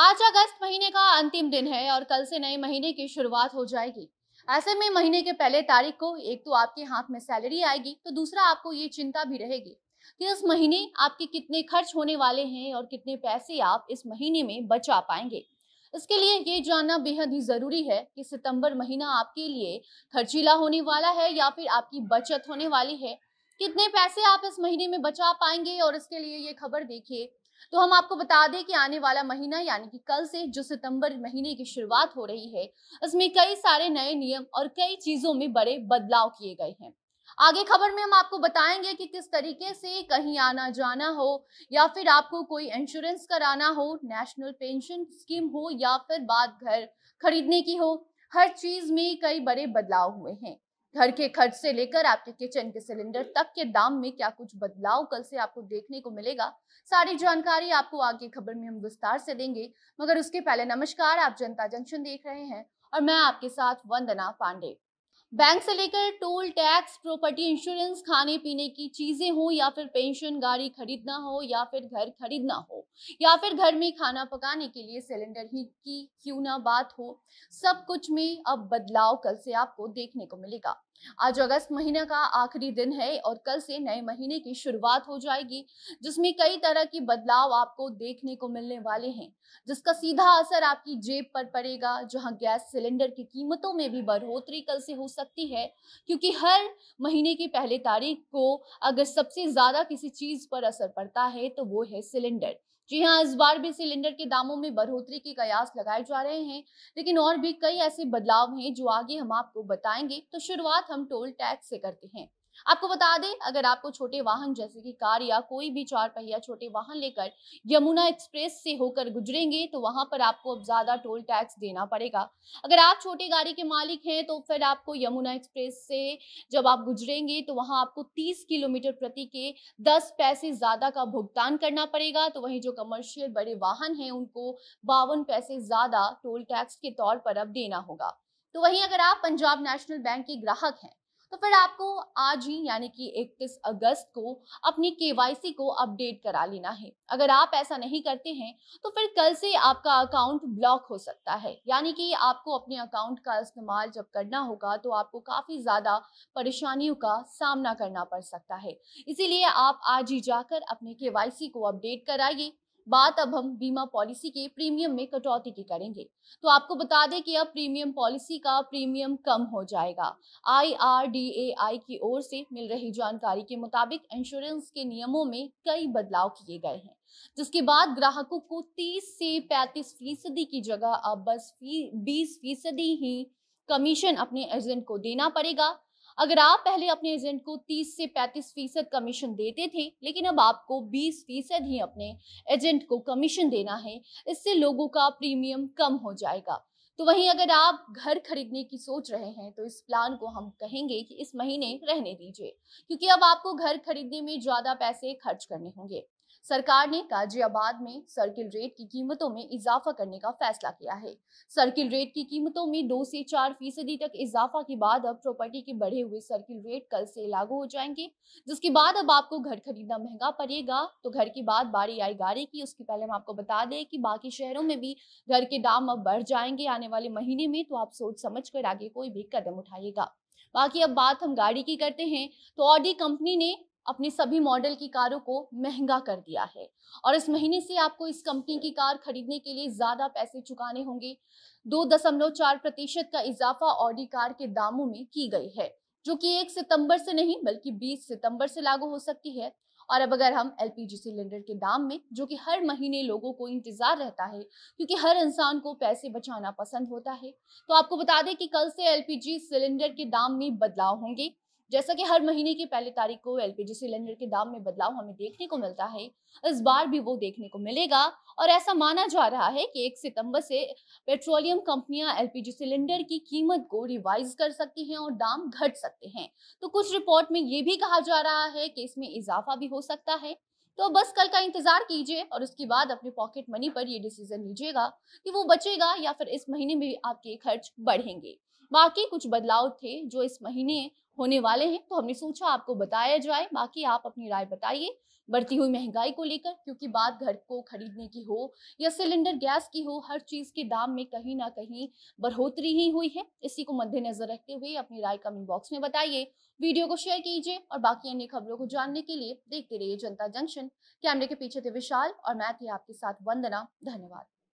आज अगस्त महीने का अंतिम दिन है और कल से नए महीने की शुरुआत हो जाएगी ऐसे में महीने के पहले तारीख को एक तो आपके हाथ में सैलरी आएगी तो दूसरा आपको ये चिंता भी रहेगी कि इस महीने आपके कितने खर्च होने वाले हैं और कितने पैसे आप इस महीने में बचा पाएंगे इसके लिए ये जानना बेहद ही ज़रूरी है कि सितंबर महीना आपके लिए खर्चीला होने वाला है या फिर आपकी बचत होने वाली है कितने पैसे आप इस महीने में बचा पाएंगे और इसके लिए ये खबर देखिए तो हम आपको बता दें कि आने वाला महीना यानी कि कल से जो सितंबर महीने की शुरुआत हो रही है उसमें कई सारे नए नियम और कई चीजों में बड़े बदलाव किए गए हैं आगे खबर में हम आपको बताएंगे कि किस तरीके से कहीं आना जाना हो या फिर आपको कोई इंश्योरेंस कराना हो नेशनल पेंशन स्कीम हो या फिर बात घर खरीदने की हो हर चीज में कई बड़े बदलाव हुए हैं घर के खर्च से लेकर आपके किचन के सिलेंडर तक के दाम में क्या कुछ बदलाव कल से आपको देखने को मिलेगा सारी जानकारी आपको आगे खबर में हम विस्तार से देंगे मगर उसके पहले नमस्कार आप जनता जंक्शन देख रहे हैं और मैं आपके साथ वंदना पांडे बैंक से लेकर टोल टैक्स प्रॉपर्टी इंश्योरेंस खाने पीने की चीज़ें हो या फिर पेंशन गाड़ी खरीदना हो या फिर घर खरीदना हो या फिर घर में खाना पकाने के लिए सिलेंडर ही की क्यों ना बात हो सब कुछ में अब बदलाव कल से आपको देखने को मिलेगा आज अगस्त महीने का आखिरी दिन है और कल से नए महीने की शुरुआत हो जाएगी जिसमें कई तरह के बदलाव आपको देखने को मिलने वाले हैं जिसका सीधा असर आपकी जेब पर पड़ेगा जहां गैस सिलेंडर की कीमतों में भी बढ़ोतरी कल से हो सकती है क्योंकि हर महीने की पहले तारीख को अगर सबसे ज़्यादा किसी चीज़ पर असर पड़ता है तो वो है सिलेंडर जी हाँ इस बार भी सिलेंडर के दामों में बढ़ोतरी के कयास लगाए जा रहे हैं लेकिन और भी कई ऐसे बदलाव हैं जो आगे हम आपको बताएंगे तो शुरुआत हम टोल टैक्स से करते हैं आपको बता दें अगर आपको छोटे वाहन जैसे कि कार या कोई भी चार पहिया छोटे वाहन लेकर यमुना एक्सप्रेस से होकर गुजरेंगे तो वहां पर आपको अब ज्यादा टोल टैक्स देना पड़ेगा अगर आप छोटी गाड़ी के मालिक हैं तो फिर आपको यमुना एक्सप्रेस से जब आप गुजरेंगे तो वहां आपको तीस किलोमीटर प्रति के दस पैसे ज्यादा का भुगतान करना पड़ेगा तो वही जो कमर्शियल बड़े वाहन है उनको बावन पैसे ज्यादा टोल टैक्स के तौर पर अब देना होगा तो वहीं अगर आप पंजाब नेशनल बैंक के ग्राहक हैं तो फिर आपको आज ही यानी कि 31 अगस्त को अपनी केवाईसी को अपडेट करा लेना है अगर आप ऐसा नहीं करते हैं तो फिर कल से आपका अकाउंट ब्लॉक हो सकता है यानी कि आपको अपने अकाउंट का इस्तेमाल जब करना होगा तो आपको काफ़ी ज़्यादा परेशानियों का सामना करना पड़ सकता है इसीलिए आप आज ही जाकर अपने के को अपडेट कराइए बात अब हम बीमा पॉलिसी के प्रीमियम में कटौती की करेंगे तो आपको बता दें कि अब प्रीमियम पॉलिसी का प्रीमियम कम हो जाएगा आईआरडीएआई की ओर से मिल रही जानकारी के मुताबिक इंश्योरेंस के नियमों में कई बदलाव किए गए हैं जिसके बाद ग्राहकों को 30 से 35 फीसदी की जगह अब बस 20 फीसदी ही कमीशन अपने एजेंट को देना पड़ेगा अगर आप पहले अपने एजेंट को 30 से 35 फीसद कमीशन देते थे लेकिन अब आपको 20 फीसद ही अपने एजेंट को कमीशन देना है इससे लोगों का प्रीमियम कम हो जाएगा तो वहीं अगर आप घर खरीदने की सोच रहे हैं तो इस प्लान को हम कहेंगे कि इस महीने रहने दीजिए क्योंकि अब आपको घर खरीदने में ज़्यादा पैसे खर्च करने होंगे सरकार ने गाजियाबाद में सर्किल रेट की कीमतों में इजाफा करने का फैसला किया है सर्किल रेट की कीमतों में दो से चार फीसदी तक इजाफा के बाद अब प्रॉपर्टी के बढ़े हुए सर्किल रेट कल से लागू हो जाएंगे जिसके बाद अब आपको घर खरीदना महंगा पड़ेगा तो घर की बाद बारी आई गाड़ी की उसके पहले हम आपको बता दें कि बाकी शहरों में भी घर के दाम अब बढ़ जाएंगे आने वाले महीने में तो आप सोच समझ कर आगे कोई भी कदम उठाइएगा बाकी अब बात हम गाड़ी की करते हैं तो ऑडी कंपनी ने अपनी सभी मॉडल की कारों को महंगा कर दिया है और इस महीने से आपको इस कंपनी की कार खरीदने के लिए ज़्यादा पैसे चुकाने होंगे दो दशमलव चार प्रतिशत का इजाफा ऑडी कार के दामों में की गई है जो कि एक सितंबर से नहीं बल्कि बीस सितंबर से लागू हो सकती है और अब अगर हम एलपीजी सिलेंडर के दाम में जो कि हर महीने लोगों को इंतजार रहता है क्योंकि हर इंसान को पैसे बचाना पसंद होता है तो आपको बता दें कि कल से एलपीजी सिलेंडर के दाम में बदलाव होंगे जैसा कि हर महीने की पहली तारीख को एलपीजी सिलेंडर के दाम में बदलाव हमें देखने को मिलता है इस बार भी वो देखने को मिलेगा और ऐसा माना जा रहा है कि 1 सितंबर से पेट्रोलियम कंपनियां एलपीजी सिलेंडर की कीमत को रिवाइज कर सकती हैं और दाम घट सकते हैं तो कुछ रिपोर्ट में ये भी कहा जा रहा है कि इसमें इजाफा भी हो सकता है तो बस कल का इंतजार कीजिए और उसके बाद अपने पॉकेट मनी पर ये डिसीजन लीजिएगा कि वो बचेगा या फिर इस महीने में आपके खर्च बढ़ेंगे बाकी कुछ बदलाव थे जो इस महीने होने वाले हैं तो हमने सोचा आपको बताया जाए बाकी आप अपनी राय बताइए बढ़ती हुई महंगाई को लेकर क्योंकि बात घर को खरीदने की हो या सिलेंडर गैस की हो हर चीज़ के दाम में कहीं ना कहीं बढ़ोतरी ही हुई है इसी को मद्देनजर रखते हुए अपनी राय कमेंट बॉक्स में बताइए वीडियो को शेयर कीजिए और बाकी अन्य खबरों को जानने के लिए देखते रहिए जनता जंक्शन कैमरे के पीछे थे विशाल और मैं थी आपके साथ वंदना धन्यवाद